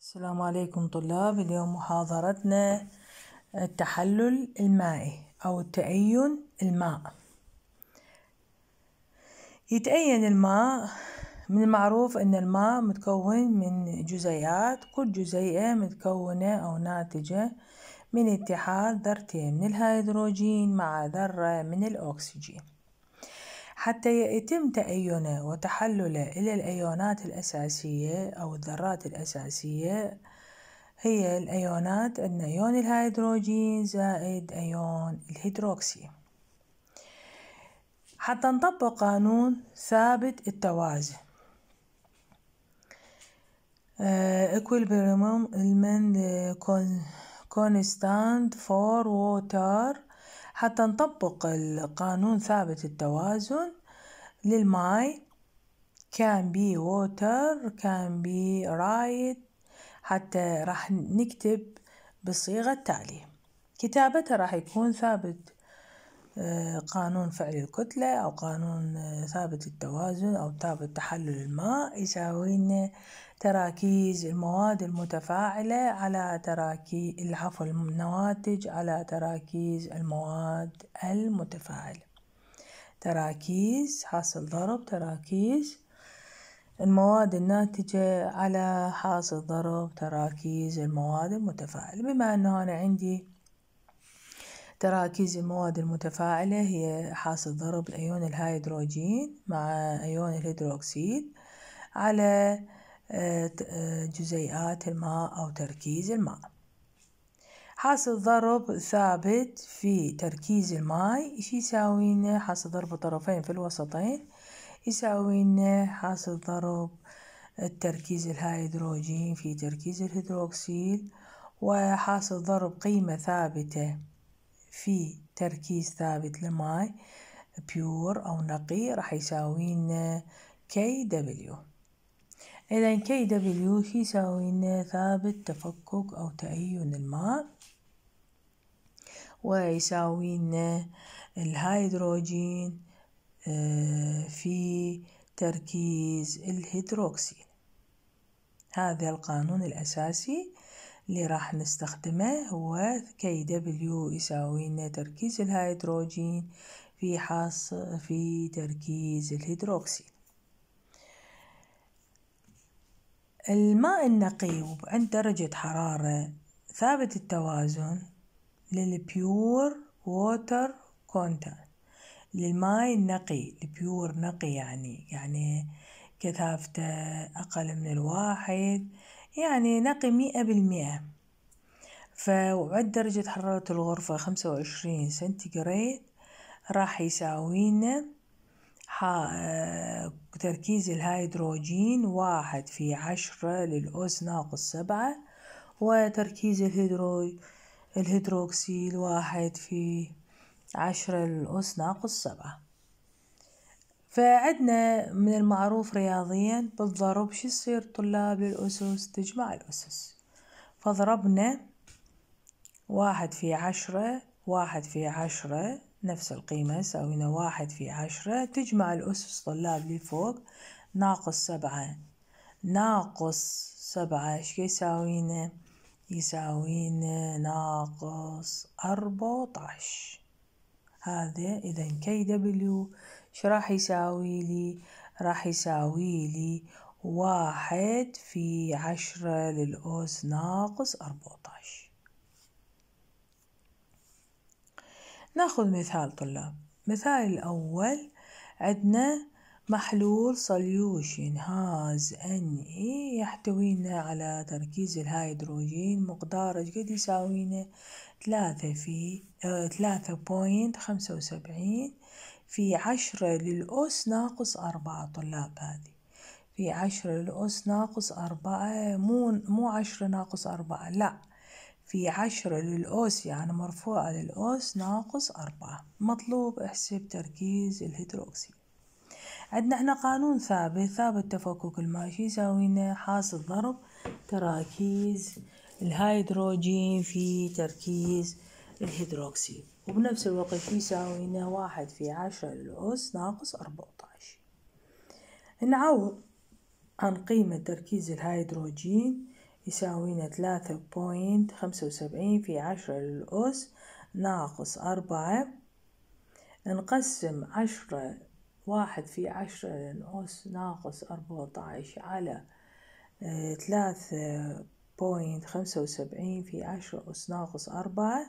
السلام عليكم طلاب اليوم محاضرتنا التحلل المائي أو التأين الماء يتأين الماء من المعروف أن الماء متكون من جزيئات كل جزيئة متكونة أو ناتجة من اتحاد ذرتين من الهيدروجين مع ذرة من الأكسجين حتى يتم تأينه وتحلله إلى الأيونات الأساسية أو الذرات الأساسية هي الأيونات أن أيون الهيدروجين زائد أيون الهيدروكسي حتى نطبق قانون ثابت التوازن آه، equilibrium المن constant for water حتى نطبق القانون ثابت التوازن للماي كان بي ووتر كان بي رايت حتى راح نكتب بالصيغة التالية كتابتها راح يكون ثابت قانون فعل الكتلة أو قانون آه، ثابت التوازن أو ثابت تحلل الماء يساوي لنا آه، تراكيز المواد المتفاعلة على تراكيز العفو النواتج على تراكيز المواد المتفاعلة تراكيز حاصل ضرب تراكيز المواد الناتجة على حاصل ضرب تراكيز المواد المتفاعلة بما أنه أنا عندي تراكيز المواد المتفاعلة هي حاصل ضرب الأيون الهيدروجين مع أيون الهيدروكسيد على آه، آه، جزيئات الماء أو تركيز الماء حاصل ضرب ثابت في تركيز الماء إيش يساوي لنا حاصل ضرب الطرفين في الوسطين يساوي لنا حاصل ضرب التركيز الهيدروجين في تركيز الهيدروكسيد وحاصل ضرب قيمة ثابتة في تركيز ثابت لماي بيور أو نقي راح يساوي لنا كي دبليو إذا كي دبليو شي يساوي لنا ثابت تفكك أو تأين الماء ويساوي لنا الهيدروجين آه، في تركيز الهيدروكسيل هذا القانون الأساسي اللي راح نستخدمه هو كي دبليو يساوي لنا تركيز الهيدروجين في حص في تركيز الهيدروكسيد الماء النقي وعند درجة حرارة ثابت التوازن للبيور ووتر كونتان للماء النقي البيور نقي يعني يعني كثافته أقل من الواحد يعني نقي مئة بالمئة فوعد درجة حرارة الغرفة خمسة وعشرين سنتيغريد راح يساوينا آه، تركيز الهيدروجين واحد في عشرة للأس ناقص سبعة وتركيز الهيدرو الهيدروكسيل واحد في عشرة للأس ناقص سبعة فعدنا من المعروف رياضيا بالضرب شو يصير طلاب الأسس تجمع الأسس فضربنا واحد في عشرة واحد في عشرة نفس القيمة سوينا واحد في عشرة تجمع الأسس طلاب لفوق ناقص سبعة ناقص سبعة ايش يساوينا يساوينا ناقص أربعة عشر هذا إذا كي دبليو شو راح يساوي لي راح يساوي لي واحد في عشرة للأس ناقص أربعة ناخذ مثال طلاب مثال الأول عندنا محلول هاز ان اي يحتوينا على تركيز الهيدروجين مقداره قد يساوينا ثلاثة في آه، ثلاثة بوينت خمسة وسبعين في عشرة للأس ناقص أربعة طلاب هذه في عشرة للأس ناقص أربعة مو مو عشرة ناقص أربعة لا في عشرة للأس يعني مرفوعة للأس ناقص أربعة مطلوب احسب تركيز الهيدروكسيد عندنا احنا قانون ثابت ثابت تفكك الماشي شو يساوي حاصل ضرب تراكيز الهيدروجين في تركيز الهيدروكسيد وبنفس الوقت يساوي واحد في عشرة للأس ناقص أربعة عشر نعوض عن قيمة تركيز الهيدروجين يساوينا ثلاثة بوينت خمسة وسبعين في عشرة للأس ناقص أربعة نقسم عشرة واحد في عشرة للأس ناقص أربعة عشر على آه، ثلاثة بوينت خمسة وسبعين في عشرة أس ناقص أربعة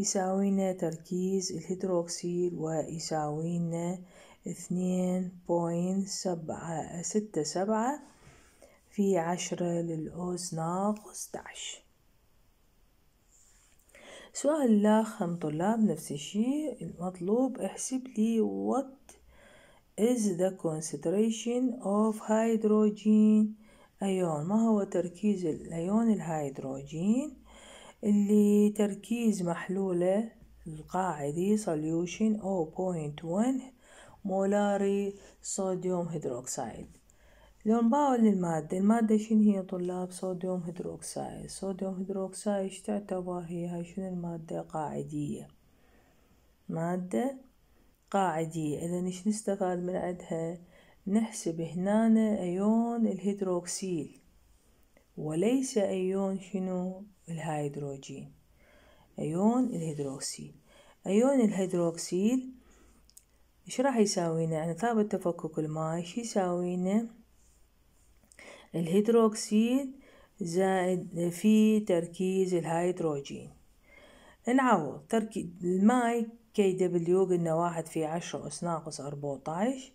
يساوينا تركيز الهيدروكسيل ويساوينا اثنين بوينت سبعة ستة سبعة في عشرة للأوس ناقص داعش سؤال الآخر من طلاب نفس الشيء المطلوب احسب لي what is the concentration of hydrogen أيون ما هو تركيز الأيون الهيدروجين اللي تركيز محلولة القاعدي solution 0.1 مولاري صوديوم هيدروكسيد ننباع للمادة المادة شنو هي طلاب صوديوم هيدروكسيد صوديوم هيدروكسيد تعتبر هي هاي شنو المادة قاعدية مادة قاعدية إذا اش نستفاد من عدها نحسب هنا أيون الهيدروكسيل وليس أيون شنو الهيدروجين أيون الهيدروكسيل أيون الهيدروكسيل إيش راح يساوينا يعني ثابت تفكك الماء إيش يساوينا الهيدروكسيل زائد في تركيز الهيدروجين نعوض تركيز الماي كي دبليو قلنا واحد في عشرة أس ناقص أربعتاش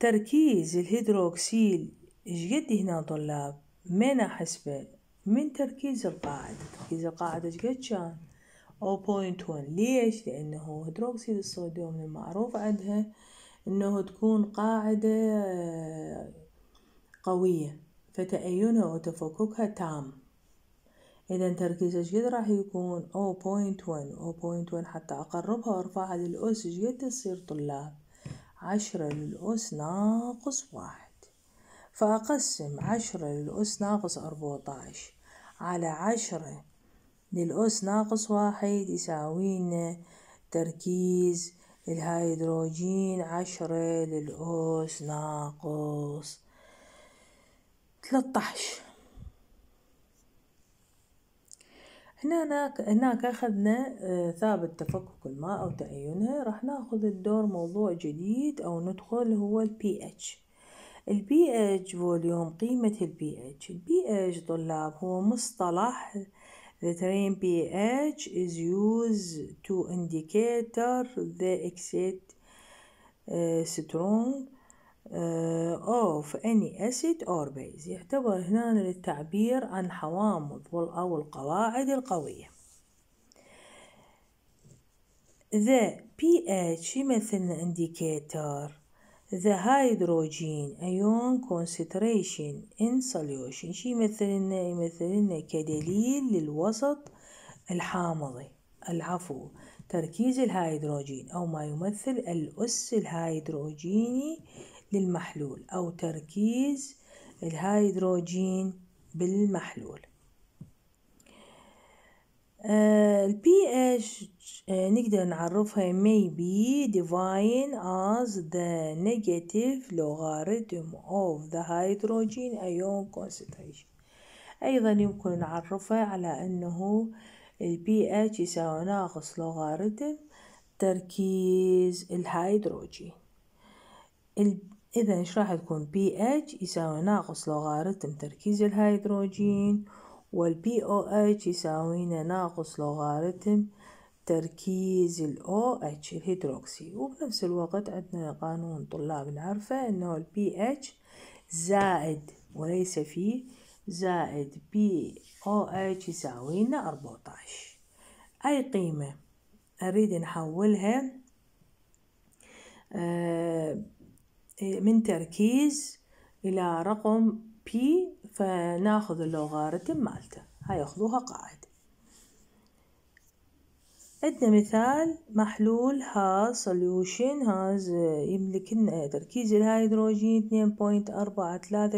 تركيز الهيدروكسيل إيش قد هنا طلاب من أحسبه من تركيز القاعدة تركيز القاعدة قد كان 0.1 ليش لأنه هيدروكسيد الصوديوم المعروف عندها أنه تكون قاعدة آه، قوية فتأينها وتفككها تام إذا تركيزها شقد راح يكون 0.1 0.1 حتى أقربها وأرفعها للأس شقد تصير طلاب عشرة للأس ناقص واحد فأقسم عشرة للأس ناقص عشر على عشرة للأس ناقص واحد يساوينا تركيز الهيدروجين عشرة للأس ناقص تلتاش هناك هناك أخذنا آه، ثابت تفكك الماء أو تأينها راح ناخذ الدور موضوع جديد أو ندخل هو ال pH البي اتش فوليوم قيمة البي اتش البي اتش طلاب هو مصطلح The بي pH is used to indicate the exit آه، strong آه، of any acid or base يعتبر هنا للتعبير عن حوامض أو القواعد القوية The pH يمثل indicator the hydrogen ion concentration in solution شي يمثل لنا يمثل لنا كدليل للوسط الحامضي العفو تركيز الهيدروجين أو ما يمثل الأس الهيدروجيني للمحلول أو تركيز الهيدروجين بالمحلول آه، البي اتش آه، نقدر نعرفها maybe defined as the negative logarithm of the hydrogen ion concentration أيضا يمكن نعرفها على أنه البي اتش يساوي ناقص لوغاريتم تركيز الهيدروجين إذا إيش راح تكون بي اتش يساوي ناقص لوغاريتم تركيز الهيدروجين والبي او اتش يساوينا ناقص لوغاريتم تركيز الاو OH الهيدروكسي وبنفس الوقت عندنا قانون طلاب نعرفه انه البي اتش زائد وليس فيه زائد او اتش يساوينا 14 اي قيمة اريد نحولها آه، من تركيز الى رقم P فناخذ اللوغاريتم مالته هياخذوها قاعدة عندنا مثال محلول ها سوليوشن هاز يملك لنا تركيز الهيدروجين 2.43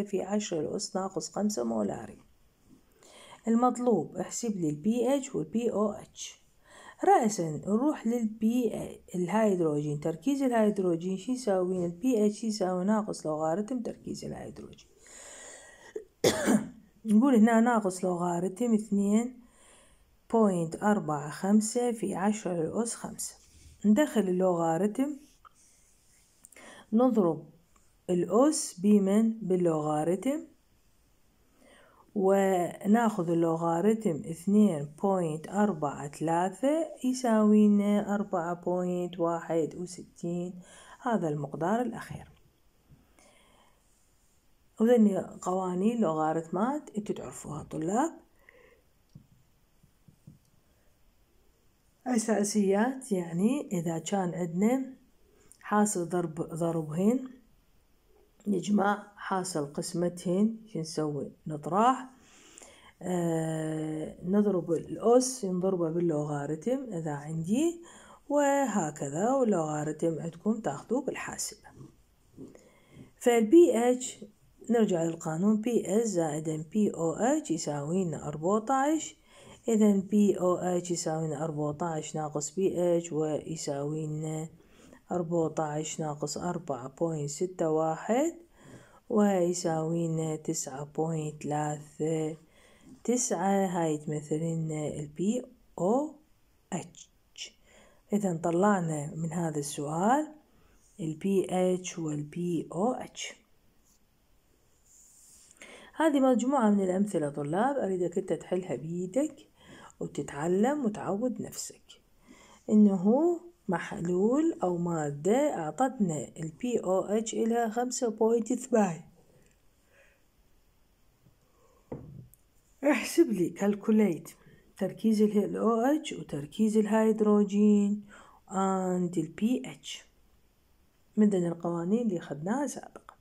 في 10 الأس ناقص 5 مولاري المطلوب احسب لي البي اتش والبي او اتش رأسا نروح للبي الهيدروجين تركيز الهيدروجين شو يساوي البي اتش يساوي ناقص لوغاريتم تركيز الهيدروجين نقول هنا ناقص لوغاريتم اثنين بوينت أربعة خمسة في عشرة للأس خمسة ندخل اللوغاريتم نضرب الأس بمن باللوغاريتم وناخذ اللوغاريتم اثنين بوينت أربعة ثلاثة يساوينا أربعة بوينت واحد وستين هذا المقدار الأخير وذني قوانين لوغاريتمات انتو تعرفوها طلاب أساسيات يعني إذا كان عندنا حاصل ضرب ضربهن نجمع حاصل قسمتهن شو نسوي نطرح آه نضرب الأس نضربه باللوغاريتم إذا عندي وهكذا ولوغاريتم عندكم تاخذوه بالحاسبة فالبي اتش نرجع للقانون بي اس زائد بي او اتش يساوي لنا إذا بي او اتش يساوي لنا ناقص بي اتش ويساوي لنا ناقص أربعة بوينت ستة واحد ويساوي لنا تسعة بوينت ثلاثة تسعة هاي تمثل لنا البي او اتش إذا طلعنا من هذا السؤال البي اتش والبي او اتش هذه مجموعة من الأمثلة طلاب أريدك أنت تحلها بيدك وتتعلم وتعود نفسك إنه محلول أو مادة أعطتنا الـ POH إلى 5.8 احسب لي كالكوليت تركيز الـ OH وتركيز الهيدروجين and الـ pH من القوانين اللي أخذناها سابقا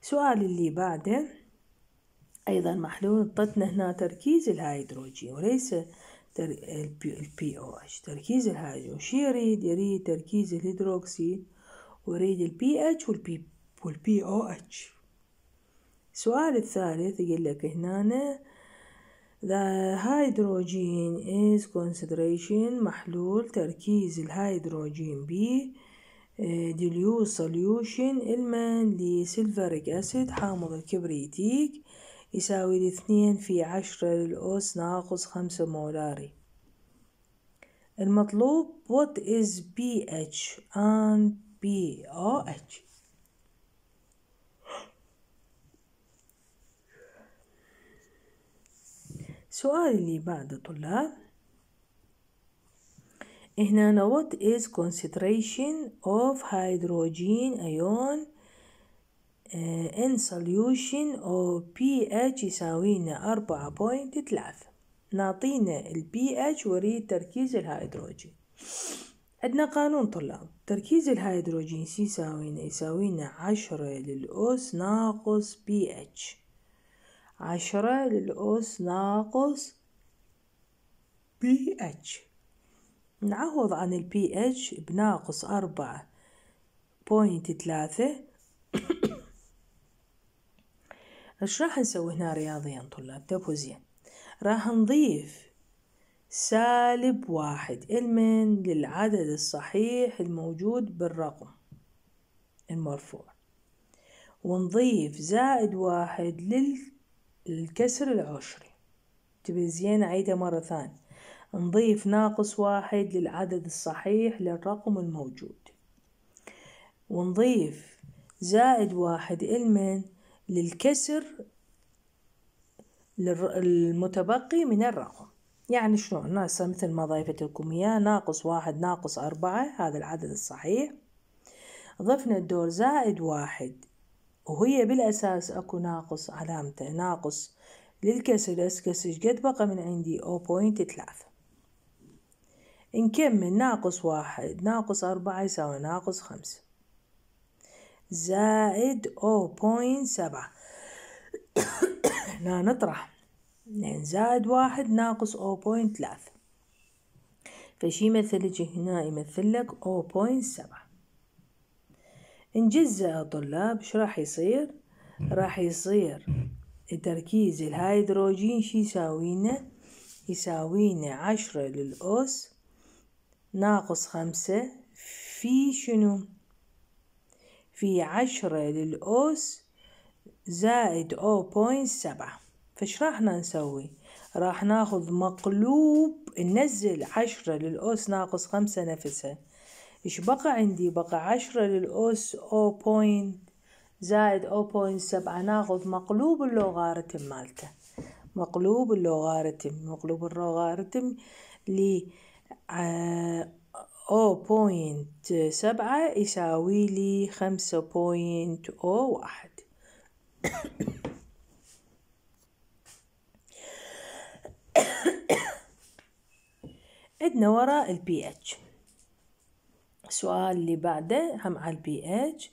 سؤال اللي بعده أيضا محلول محلولتنا هنا تركيز الهيدروجين وليس تر... البي او اتش تركيز الهيدروجين شو يريد يريد تركيز الهيدروكسيد ويريد البي اتش والبي والبي او اتش السؤال الثالث يقول لك هنا The hydrogen is concentration محلول تركيز الهيدروجين بي ديليو سوليوشن المن لسيلفريك أسيد حامض الكبريتيك يساوي الاثنين في عشرة للأس ناقص خمسة مولاري المطلوب what is pH and pOH سؤال اللي بعده طلاب هنا what is concentration of hydrogen ion ان آه، solution أو pH يساوينا أربعة بوينت ثلاثة نعطينا ال pH وريد تركيز الهيدروجين عندنا قانون طلاب تركيز الهيدروجين سي يساوينا يساوينا عشرة للأس ناقص pH عشرة للأس ناقص pH نعوض عن ال pH بناقص أربعة بوينت ثلاثة ايش راح نسوي هنا رياضيا طلاب تفوزيا راح نضيف سالب واحد المن للعدد الصحيح الموجود بالرقم المرفوع ونضيف زائد واحد للكسر العشري تبي زين أعيدها مرة ثانية نضيف ناقص واحد للعدد الصحيح للرقم الموجود ونضيف زائد واحد المن للكسر المتبقي من الرقم يعني شنو ناقص مثل ما ضيفت لكم إياه ناقص واحد ناقص أربعة هذا العدد الصحيح ضفنا الدور زائد واحد وهي بالأساس أكو ناقص علامته ناقص للكسر أسكس قد بقى من عندي أو بوينت ثلاثة نكمل ناقص واحد ناقص أربعة يساوي ناقص خمسة زائد 0.7 هنا نطرح يعني زائد واحد ناقص 0.3 فشي مثل يجي هنا يمثل لك انجز يا طلاب شو راح يصير راح يصير تركيز الهيدروجين شو يساوينا يساوينا عشرة للأس ناقص خمسة في شنو في عشرة للأوس زائد أو بوينت سبعة فش راح نسوي راح ناخذ مقلوب ننزل عشرة للأوس ناقص خمسة نفسها إيش بقى عندي بقى عشرة للأوس أو بوينت زائد أو بوينت سبعة ناخذ مقلوب اللوغارتم مالته مقلوب اللوغارتم مقلوب اللوغارتم ل آه، أو بوينت سبعة يساوي لي خمسة بوينت أو واحد عندنا وراء البي اتش السؤال اللي بعده هم على البي اتش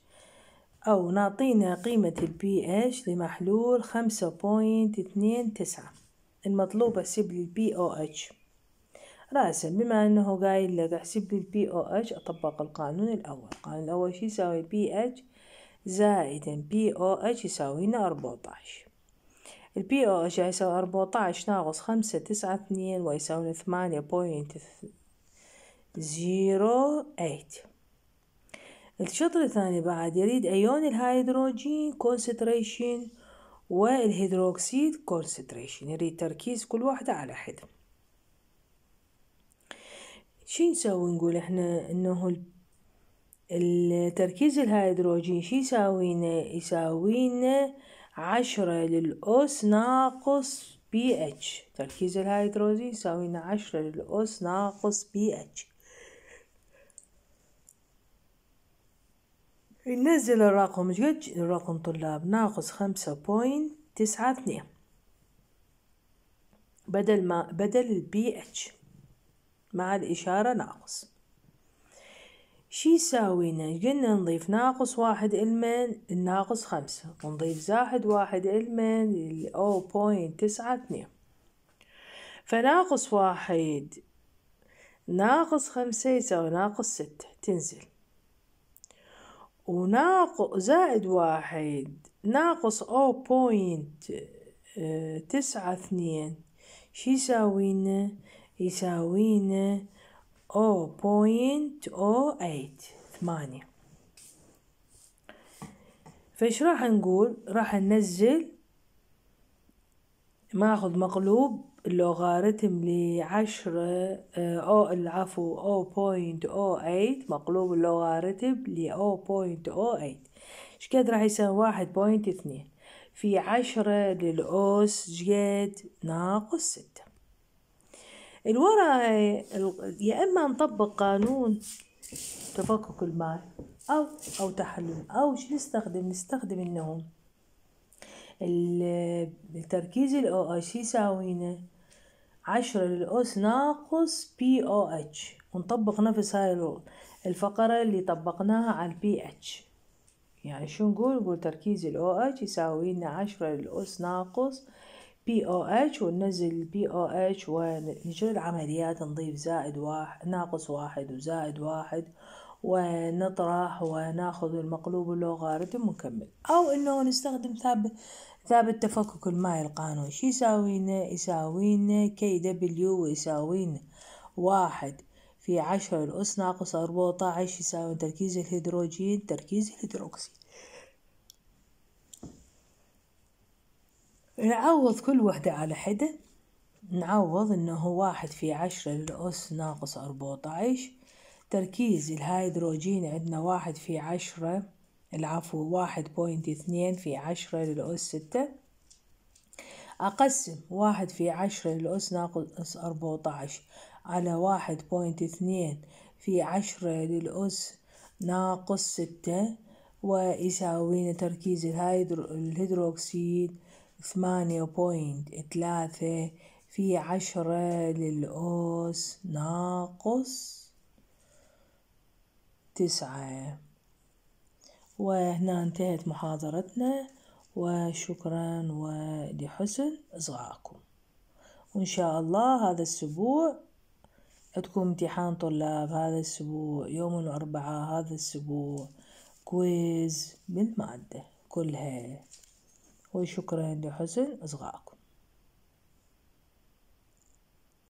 أو نعطينا قيمة البي اتش لمحلول خمسة بوينت اتنين تسعة المطلوبة سب للبي او اتش رأسا بما أنه قايل لك احسب لي البي أو اتش أطبق القانون الأول القانون الأول شي يساوي بي اتش زائدا بي أو اتش يساوينا أربعتاش البي أو اتش يساوي أربعتاش ناقص خمسة تسعة اثنين ويساوي ثمانية بوينت زيرو ايت الشطر الثاني بعد يريد أيون الهيدروجين كونسنتريشن والهيدروكسيد كونسنتريشن يريد تركيز كل واحدة على حدة شي نسوي نقول احنا انه التركيز الهيدروجين شي يساوينا يساوينا عشرة للأس ناقص بي اتش تركيز الهيدروجين يساوينا عشرة للأس ناقص بي اتش ننزل الرقم جد الرقم طلاب ناقص خمسة بوينت تسعة اثنين بدل ما بدل البي اتش مع الإشارة ناقص شي يساوينا قلنا نضيف ناقص واحد إلمن الناقص خمسة ونضيف زائد واحد إلمن الأو بوينت تسعة اثنين فناقص واحد ناقص خمسة يساوي ناقص ستة تنزل وناقص زائد واحد ناقص أو بوينت آه، تسعة اثنين شي يساوينا يساوينا او او بوينت ايت ثمانية فايش راح نقول راح ننزل ما اخذ مقلوب اللوغاريتم لعشرة او العفو او بوينت او ايت مقلوب اللوغاريتم لأو بوينت او ايت شكد راح يساوي واحد بوينت اثنين في عشرة للأوس جيد ناقص ستة الورا يا إما نطبق قانون تفكك المال أو أو تحلل أو شو نستخدم نستخدم إنه التركيز الاو اش يساوينا عشرة للأس ناقص بي أو اتش ونطبق نفس هاي الفقرة اللي طبقناها على البي اتش يعني شو نقول نقول تركيز الاو اتش يساوينا عشرة للأس ناقص بي او اتش وننزل البي او اتش ونجري العمليات نضيف زائد واحد ناقص واحد وزائد واحد ونطرح وناخذ المقلوب اللوغاريتم ونكمل او انه نستخدم ثابت ثابت تفكك الماء القانوني شو يساوينا يساوينا كي دبليو يساوينا واحد في عشرة الأس ناقص أربعة عشر يساوي تركيز الهيدروجين تركيز الهيدروكسيد نعوض كل وحدة على حدة نعوض انه واحد في عشرة للأس ناقص أربعة تركيز الهيدروجين عندنا واحد في عشرة العفو واحد بوينت اثنين في عشرة للأس ستة أقسم واحد في عشرة للأس ناقص أربعة على واحد بوينت اثنين في عشرة للأس ناقص ستة ويساوينا تركيز الهيدرو الهيدروكسيد ثمانية بوينت ثلاثة في عشرة للأوس ناقص تسعة وهنا انتهت محاضرتنا وشكرا ولحسن إصغائكم وإن شاء الله هذا الأسبوع عندكم امتحان طلاب هذا الأسبوع يوم الأربعاء هذا الأسبوع كويز بالمادة كلها وشكرا لحسن إصغائكم